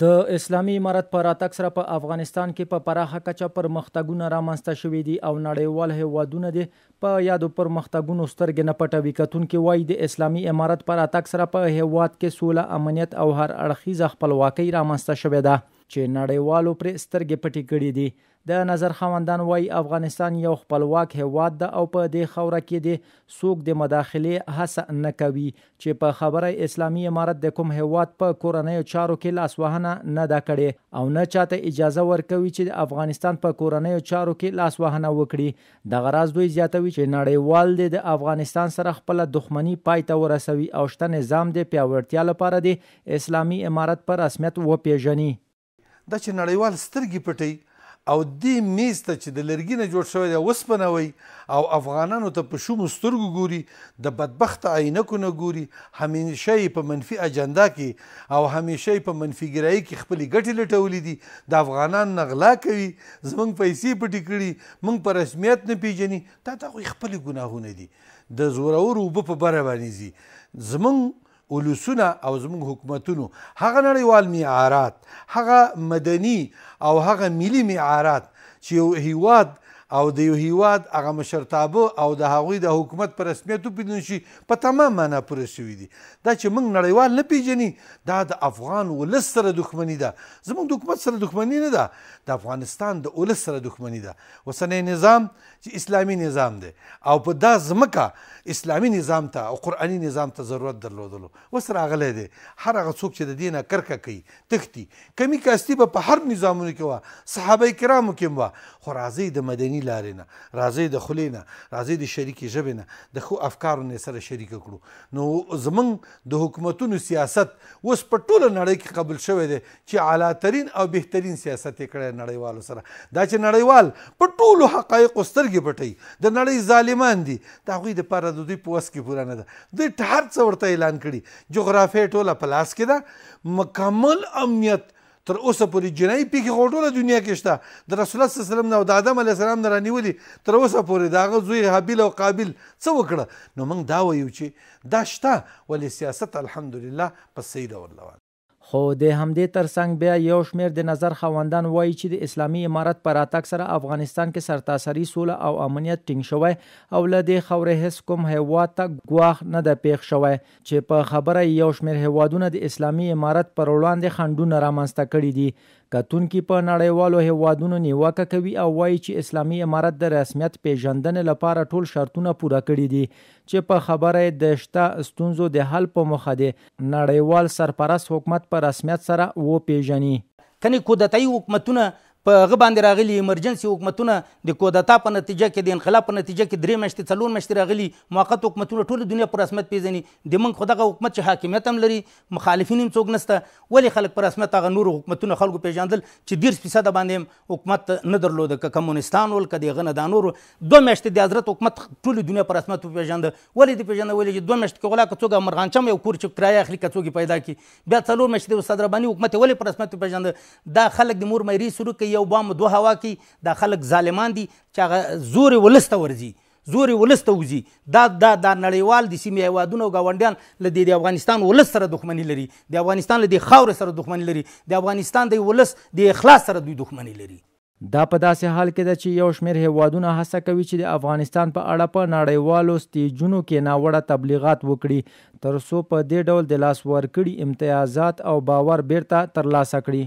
د اسلامي امارت پر راتګ سره په افغانستان کې په پراخه کچه پرمختګونه رامنځته شوې دي او نړیوال هیوادونه دي په یادو پرمختګونو سترګې نه پټوي کتونکو وایي د اسلامي امارت پر راتګ سره په هیواد کې سوله امنیت او هر اړخیزه خپلواکۍ رامنځته شوې ده چې نړیوالو پر سترګې پټې کړې دي د نظر خوندان وای افغانستان یو خپلواک هیواد ده او په دې خوره کې دي څوک د مداخله هڅه نه کوي چې په خبره اسلامي امارت د کوم هیواد په کورنۍ چارو کې لاسوهنه نه ده کړې او نه چاته اجازه ورکوي چې د افغانستان په کورنۍ چارو کې لاسوهنه وکړي د غراز دوی زیاتوي چې نړیوال دي د افغانستان سره خپل دښمنی پای ته ورسوي او شته نظام د پیاوړتیا لپاره د اسلامي امارت پر رسمیت وپیژني دا چې نړیوال سترګې پټي او دې میز ته چې د لرګي نه جوړ شوی دی وسپنوي او افغانانو ته په شومو سترګو ګوري د بدبخت عینکو نه ګوري همیشه په منفي اجندا کې او همیشه په منفي ګرایي کې خپلې ګټې لټولې دي د افغانان نه غلا کوي زمونږ پیسې پټې کړي موږ په رسمیت نه پیژني دا دا خو خپلې ګناهونه دي د زورور اوبه په بره باندې ځي زمونږ ولوسونه او زموږ حکومتونو هغه نړیوال معیارات هغه مدني او هغه ملي معیارات چې یو هیواد او د یو هیواد هغه مشرتابه او د هغوی د حکومت په رسمیت وپېژنل شي په تمام معنا پوره شوي دي دا چې موږ نړیوال نه پېژني دا د افغان ولس سره دښمني ده زموږ د حکومت سره دښمني نه ده د افغانستان د ولس سره دښمني ده اوسنی نظام چې اسلامي نظام دی او په دا ځمکه اسلامي نظام ته او قرآني نظام ته ضرورت درلودلو اوس راغلی دی هر هغه څوک چې د دې نه کرکه کوي تښتي کمی کاستي به په هر نظامونو کې وه صحابه کرامو کې هم وه خو راځئ د مدني بیرونی لارې نه راځي د خلې نه راځي د شریکې ژبې نه د خو افکارو نه سره شریک کړو نو زمنګ د حکومتونو سیاست اوس په ټوله نړۍ کې قبول شوی دی چې اعلیترین او بهترین سیاست یې کړی نړیوالو سره دا چې نړیوال په ټولو حقایقو سترګې پټوي د نړۍ ظالمان دي د هغوی دپاره د دوی په وس کې پوره نه ده دوی هر څه ورته اعلان کړي جغرافیه ټوله په لاس کې ده مکمل امنیت تر اوسه پورې جنایي پیښې خو ټوله دنیا کې شته د رسول الله صلی الله علیه وسلم نه او د آدم علیه السلام نه رانیولې تر اوسه پورې د هغه زوی حابیل او قابیل څه وکړه نو موږ دا وایو چې دا شته ولې سیاست الحمدلله په صحیح ډول روان خو د همدې ترڅنګ بیا یو شمیر د نظر خوندان وایي چې د اسلامي امارت پر اتاک سره افغانستان کې سرتاسري سوله او امنیت ټینګ شوی او له دې خورې هیڅ کوم هیواد ته ګواښ نه ده پیښ شوی چې په خبره یو شمیر هیوادونه د اسلامي امارت پر وړاندې خنډونه رامنځته کړي دي کتونکي په نړیوالو هیوادونو نیوکه کوي او وایي چې اسلامي امارت د رسمیت پیژندنې لپاره ټول شرطونه پوره کړي دي چې په خبره د شته ستونزو د حل په مخه دی نړیوال سرپرست حکومت په رسمیت سره و پیژني کني کودتای حکومتونه په هغه باندې راغلي ایمرجنسي حکومتونه د کودتا په نتیجه کې د انقلاب په نتیجه کې درې میاشتې څلور میاشتې راغلي موقت حکومتونه ټول دنیا پر رسمیت پیژني د موږ خو دغه حکومت چې حاکمیت هم لري مخالفین هم څوک نسته ولې خلک پر رسمیت هغه نور حکومتونه خلکو پیژندل چې دیرش فیصده باندې هم حکومت نه درلوده که کمونستان ول که د هغه نه دا نور دوه میاشتې د حضرت حکومت ټول دنیا پر رسمیت وپیژنده ولې دې پیژنده ولې چې دوه میاشتې کې غلا که څوک مرغانچم یو کور چې کرایه اخلي که څوک پیدا کړي بیا څلور میاشتې د استاد رباني حکومت یې ولې پر رسمیت وپیژنده دا خلک د مور مېرې سلوک کوي کوي یو بام دوه هوا کې دا خلک ظالمان دي چې هغه زور ولسته ورځي زور ولسته وزي دا دا دا نړیوال د سیمې هیوادونو غونډیان له د افغانستان ولس سره دښمنی لري د افغانستان له د خاور سره دښمنی لري د افغانستان د ولس د اخلاص سره دوی دښمنی لري دا په داسې حال کې ده چې یو شمیر هیوادونه هڅه کوي چې د افغانستان په اړه په نړیوالو سټیجونو کې ناوړه تبلیغات وکړي تر څو په دې ډول د لاس ورکړي امتیازات او باور بیرته ترلاسه کړي